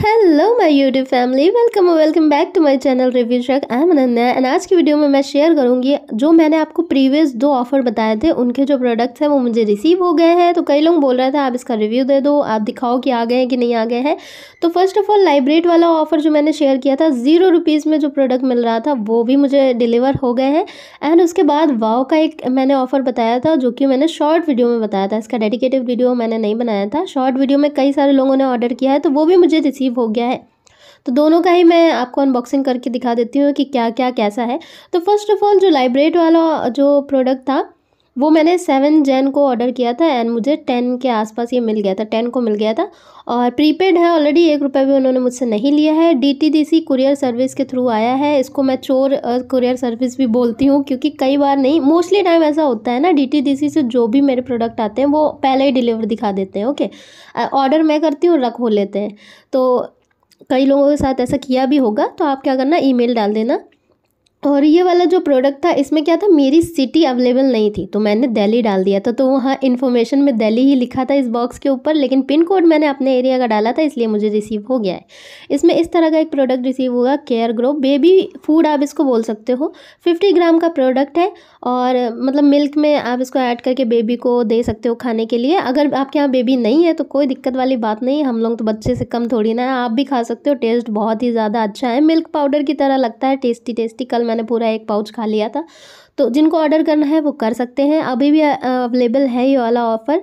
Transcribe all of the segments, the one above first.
hello my YouTube family welcome welcome back to my channel review शक I M Ananya and आज की video में मैं शेयर करूंगी जो मैंने आपको प्रीवियस दो ऑफर बताए थे उनके जो प्रोडक्ट्स हैं वो मुझे रिसीव हो गए हैं तो कई लोग बोल रहे थे आप इसका रिव्यू दे दो आप दिखाओ कि आ गए हैं कि नहीं आ गए हैं तो फर्स्ट ऑफ ऑल लाइब्रेट वाला ऑफर जो मैंने शेयर किया था ज़ीरो रुपीज़ में जो प्रोडक्ट मिल रहा था वो भी मुझे डिलीवर हो गए हैं एंड उसके बाद वाओ का एक मैंने ऑफर बताया था जो कि मैंने शॉर्ट वीडियो में बताया था इसका डेडिकेटेड वीडियो मैंने नहीं बनाया था शॉर्ट वीडियो में कई सारे लोगों ने ऑर्डर किया है तो वो भी मुझे रिसीव रिसीव हो गया है तो दोनों का ही मैं आपको अनबॉक्सिंग करके दिखा देती हूँ कि क्या क्या कैसा है तो फर्स्ट ऑफ ऑल जो लाइब्रेट वाला जो प्रोडक्ट था वो मैंने सेवन जैन को ऑर्डर किया था एंड मुझे टेन के आसपास ये मिल गया था टेन को मिल गया था और प्रीपेड है ऑलरेडी एक रुपये भी उन्होंने मुझसे नहीं लिया है डीटीडीसी कुरियर सर्विस के थ्रू आया है इसको मैं चोर कुरियर सर्विस भी बोलती हूँ क्योंकि कई बार नहीं मोस्टली टाइम ऐसा होता है ना डीटीडीसी से जो भी मेरे प्रोडक्ट आते हैं वो पहले ही डिलीवर दिखा देते हैं ओके ऑर्डर मैं करती हूँ रख हो लेते हैं तो कई लोगों के साथ ऐसा किया भी होगा तो आप क्या करना ई डाल देना और ये वाला जो प्रोडक्ट था इसमें क्या था मेरी सिटी अवेलेबल नहीं थी तो मैंने दिल्ली डाल दिया था तो वहाँ इन्फॉर्मेशन में दिल्ली ही लिखा था इस बॉक्स के ऊपर लेकिन पिन कोड मैंने अपने एरिया का डाला था इसलिए मुझे रिसीव हो गया है इसमें इस तरह का एक प्रोडक्ट रिसीव हुआ केयर ग्रो बेबी फूड आप इसको बोल सकते हो फिफ्टी ग्राम का प्रोडक्ट है और मतलब मिल्क में आप इसको ऐड करके बेबी को दे सकते हो खाने के लिए अगर आपके यहाँ बेबी नहीं है तो कोई दिक्कत वाली बात नहीं हम लोग तो बच्चे से कम थोड़ी ना है आप भी खा सकते हो टेस्ट बहुत ही ज़्यादा अच्छा है मिल्क पाउडर की तरह लगता है टेस्टी टेस्टी कल मैंने पूरा एक पाउच खा लिया था तो जिनको ऑर्डर करना है वो कर सकते हैं अभी भी अवेलेबल है ये वाला ऑफ़र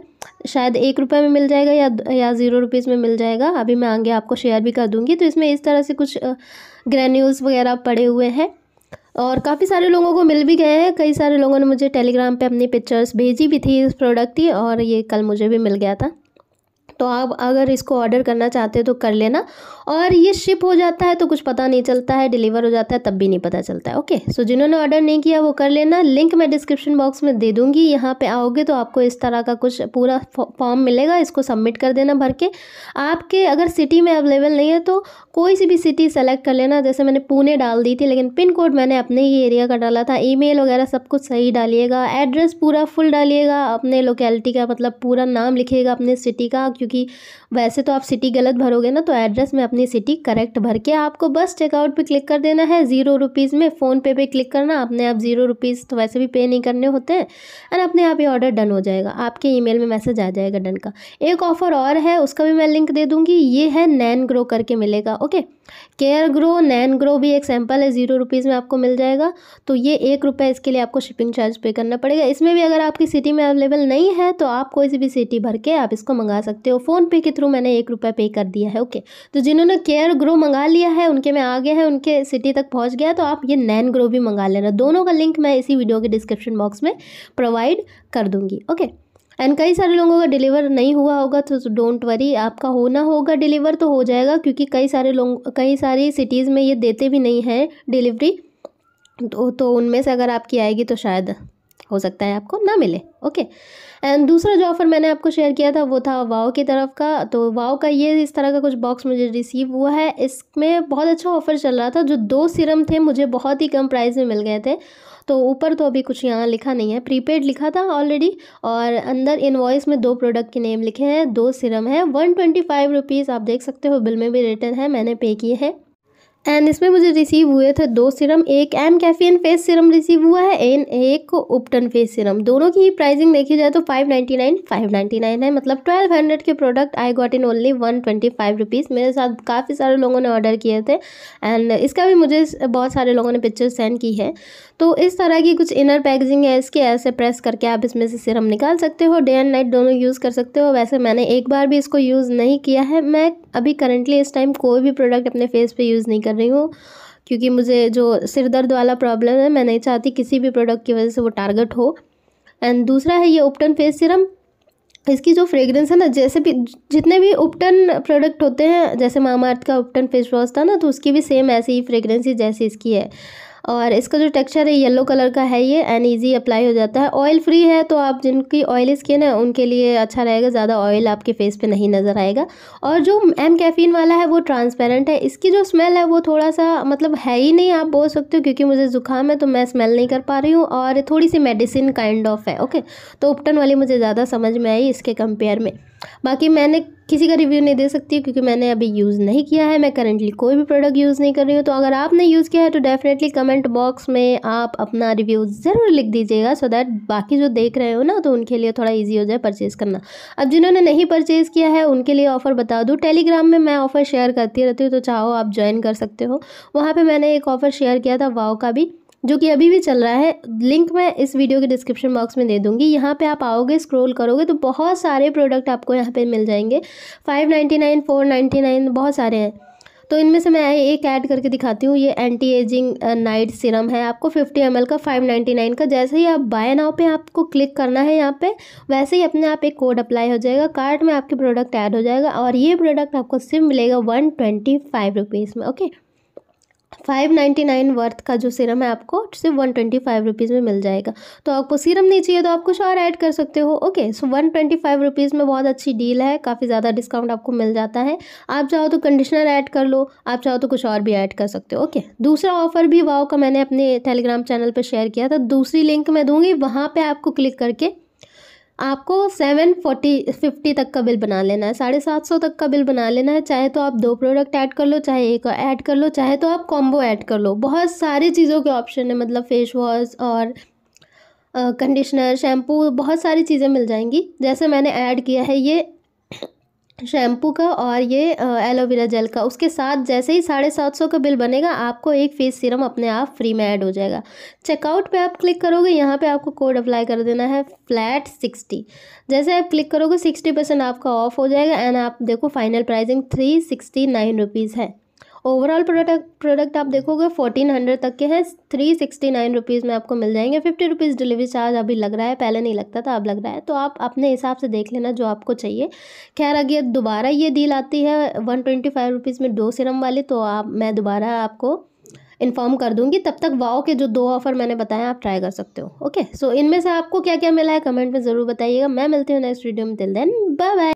शायद एक रुपये में मिल जाएगा या या ज़ीरो रुपीज़ में मिल जाएगा अभी मैं आगे आपको शेयर भी कर दूँगी तो इसमें इस तरह से कुछ ग्रेन्यूल्स वगैरह पड़े हुए हैं और काफ़ी सारे लोगों को मिल भी गए हैं कई सारे लोगों ने मुझे टेलीग्राम पे अपनी पिक्चर्स भेजी भी थी इस प्रोडक्ट की और ये कल मुझे भी मिल गया था तो आप अगर इसको ऑर्डर करना चाहते हो तो कर लेना और ये शिप हो जाता है तो कुछ पता नहीं चलता है डिलीवर हो जाता है तब भी नहीं पता चलता है ओके सो जिन्होंने ऑर्डर नहीं किया वो कर लेना लिंक मैं डिस्क्रिप्शन बॉक्स में दे दूँगी यहाँ पर आओगे तो आपको इस तरह का कुछ पूरा फॉर्म मिलेगा इसको सबमिट कर देना भर के आपके अगर सिटी में अवेलेबल नहीं है तो कोई सी भी सिटी सेलेक्ट कर लेना जैसे मैंने पुणे डाल दी थी लेकिन पिन कोड मैंने अपने ही एरिया का डाला था ई वगैरह सब कुछ सही डालिएगा एड्रेस पूरा फुल डालिएगा अपने लोकेलिटी का मतलब पूरा नाम लिखिएगा अपने सिटी का क्योंकि क्योंकि वैसे तो आप सिटी गलत भरोगे ना तो एड्रेस में अपनी सिटी करेक्ट भर के आपको बस चेकआउट पे क्लिक कर देना है ज़ीरो रुपीज़ में फ़ोन पे पे क्लिक करना अपने आप ज़ीरो रुपीज़ तो वैसे भी पे नहीं करने होते हैं एंड अपने आप ये ऑर्डर डन हो जाएगा आपके ई में मैसेज आ जाएगा डन का एक ऑफ़र और है उसका भी मैं लिंक दे दूँगी ये है नैन ग्रो करके मिलेगा ओके केयर ग्रो नैन ग्रो भी एक सैम्पल है ज़ीरो रुपीज़ में आपको मिल जाएगा तो ये एक रुपये इसके लिए आपको शिपिंग चार्ज पे करना पड़ेगा इसमें भी अगर आपकी सिटी में अवेलेबल नहीं है तो आप कोई सी भी सिटी भर के आप इसको मंगा सकते हो फ़ोन पे के थ्रू मैंने एक रुपये पे कर दिया है ओके तो जिन्होंने केयर ग्रो मंगा लिया है उनके में आ गया है उनके सिटी तक पहुँच गया तो आप ये नैन ग्रो भी मंगा लेना दोनों का लिंक मैं इसी वीडियो के डिस्क्रिप्शन बॉक्स में प्रोवाइड कर दूँगी ओके एंड कई सारे लोगों का डिलीवर नहीं हुआ होगा तो डोंट वरी आपका होना होगा डिलीवर तो हो जाएगा क्योंकि कई सारे लोग कई सारी सिटीज़ में ये देते भी नहीं हैं डिलीवरी तो, तो उनमें से अगर आपकी आएगी तो शायद हो सकता है आपको ना मिले ओके एंड दूसरा जो ऑफ़र मैंने आपको शेयर किया था वो था वाओ की तरफ का तो वाओ का ये इस तरह का कुछ बॉक्स मुझे रिसीव हुआ है इसमें बहुत अच्छा ऑफ़र चल रहा था जो दो सिरम थे मुझे बहुत ही कम प्राइस में मिल गए थे तो ऊपर तो अभी कुछ यहाँ लिखा नहीं है प्रीपेड लिखा था ऑलरेडी और अंदर इनवॉइस में दो प्रोडक्ट के नेम लिखे हैं दो सिरम हैं वन ट्वेंटी फाइव रुपीज़ आप देख सकते हो बिल में भी रिटर्न है मैंने पे किए हैं एंड इसमें मुझे रिसीव हुए थे दो सिरम एक mCaffeine face serum receive हुआ है एन एक उपटन फेस सिरम दोनों की ही प्राइसिंग देखी जाए तो five ninety nine five ninety nine है मतलब ट्वेल्व हंड्रेड के product I got in only one twenty five rupees मेरे साथ काफ़ी सारे लोगों ने ऑर्डर किए थे एंड इसका भी मुझे बहुत सारे लोगों ने पिक्चर सेंड की है तो इस तरह की कुछ इनर पैकेजिंग है इसके ऐसे प्रेस करके आप इसमें से सिरम निकाल सकते हो डे एंड नाइट दोनों यूज़ कर सकते हो वैसे मैंने एक बार भी इसको यूज़ नहीं किया है मैं अभी करंटली इस टाइम कोई भी प्रोडक्ट अपने फेस पर यूज़ नहीं कर रही हूँ क्योंकि मुझे जो सिर दर्द वाला प्रॉब्लम है मैं नहीं चाहती किसी भी प्रोडक्ट की वजह से वो टारगेट हो एंड दूसरा है ये उपटन फेस सिरम इसकी जो फ्रेगरेंस है ना जैसे भी जितने भी उपटन प्रोडक्ट होते हैं जैसे मामा अर्थ का उपटन फेस वॉश था ना तो उसकी भी सेम ऐसी ही फ्रेगरेंस ही जैसी इसकी है और इसका जो टेक्सचर है येलो कलर का है ये एंड ईजी अप्लाई हो जाता है ऑयल फ्री है तो आप जिनकी ऑयली स्किन है उनके लिए अच्छा रहेगा ज़्यादा ऑयल आपके फेस पे नहीं नज़र आएगा और जो एम कैफीन वाला है वो ट्रांसपेरेंट है इसकी जो स्मेल है वो थोड़ा सा मतलब है ही नहीं आप बोल सकते हो क्योंकि मुझे ज़ुकाम है तो मैं स्मेल नहीं कर पा रही हूँ और थोड़ी सी मेडिसिन काइंड ऑफ है ओके तो उपटन वाली मुझे ज़्यादा समझ में आई इसके कंपेयर में बाकी मैंने किसी का रिव्यू नहीं दे सकती हूँ क्योंकि मैंने अभी यूज़ नहीं किया है मैं करेंटली कोई भी प्रोडक्ट यूज़ नहीं कर रही हूँ तो अगर आपने यूज़ किया है तो डेफिनेटली कमेंट बॉक्स में आप अपना रिव्यू ज़रूर लिख दीजिएगा सो दैट बाकी जो देख रहे हो ना तो उनके लिए थोड़ा ईजी हो जाए परचेज़ करना अब जिन्होंने नहीं परचेज़ किया है उनके लिए ऑफ़र बता दूँ टेलीग्राम में मैं ऑफ़र शेयर करती रहती हूँ तो चाहो आप ज्वाइन कर सकते हो वहाँ पर मैंने एक ऑफ़र शेयर किया था वाओ का भी जो कि अभी भी चल रहा है लिंक मैं इस वीडियो के डिस्क्रिप्शन बॉक्स में दे दूंगी यहाँ पर आप आओगे स्क्रोल करोगे तो बहुत सारे प्रोडक्ट आपको यहाँ पर मिल जाएंगे five ninety nine four ninety nine बहुत सारे हैं तो इनमें से मैं एक ऐड करके दिखाती हूँ ये एंटी एजिंग नाइट सिरम है आपको फिफ्टी एम का नाइन का जैसे ही आप बाय नाव पे आपको क्लिक करना है यहाँ पे वैसे ही अपने आप एक कोड अप्लाई हो जाएगा कार्ट में आपके प्रोडक्ट ऐड हो जाएगा और ये प्रोडक्ट आपको सिर्फ मिलेगा वन ट्वेंटी फाइव रुपीज़ में okay five ninety nine worth का जो सीरम है आपको सिर्फ वन ट्वेंटी फाइव रुपीज़ में मिल जाएगा तो आपको सीरम नहीं चाहिए तो आप कुछ और ऐड कर सकते हो okay so one twenty five rupees में बहुत अच्छी डील है काफ़ी ज़्यादा डिस्काउंट आपको मिल जाता है आप चाहो तो कंडीशनर ऐड कर लो आप चाहो तो कुछ और भी ऐड कर सकते हो ओके दूसरा ऑफर भी वाओ का मैंने अपने टेलीग्राम चैनल पर शेयर किया था दूसरी लिंक मैं दूँगी वहाँ पर आपको क्लिक करके आपको सेवन फोर्टी फिफ्टी तक का बिल बना लेना है साढ़े सात सौ तक का बिल बना लेना है चाहे तो आप दो प्रोडक्ट ऐड कर लो चाहे एक ऐड कर लो चाहे तो आप कॉम्बो ऐड कर लो बहुत सारी चीज़ों के ऑप्शन है मतलब फेस वॉश और कंडीशनर शैम्पू बहुत सारी चीज़ें मिल जाएंगी जैसे मैंने ऐड किया है ये शैम्पू का और ये एलोवेरा जेल का उसके साथ जैसे ही साढ़े सात सौ का बिल बनेगा आपको एक फेस सीरम अपने आप फ्री में ऐड हो जाएगा चेकआउट पे आप क्लिक करोगे यहाँ पे आपको कोड अप्लाई कर देना है फ्लैट सिक्सटी जैसे आप क्लिक करोगे सिक्सटी परसेंट आपका ऑफ हो जाएगा एंड आप देखो final pricing three sixty nine rupees है ओवरऑल प्रोडक्ट प्रोडक्ट आप देखोगे फोर्टीन हंड्रेड तक के हैं थ्री सिक्सटी नाइन रुपीज़ में आपको मिल जाएंगे फिफ्टी रुपीज़ डिलीवरी चार्ज अभी लग रहा है पहले नहीं लगता था अब लग रहा है तो आप अपने हिसाब से देख लेना जो आपको चाहिए खैर अगर दोबारा ये डील आती है वन ट्वेंटी फाइव रुपीज़ में दो सिरम वाली तो आप मैं दोबारा आपको इन्फॉर्म कर दूंगी तब तक वाओ के जो दो ऑफ़र मैंने बताया आप ट्राई कर सकते हो ओके सो इनमें से आपको क्या क्या मिला है कमेंट में ज़रूर बताइएगा मैं मिलती हूँ नेक्स्ट वीडियो में टिल देन बाय बाय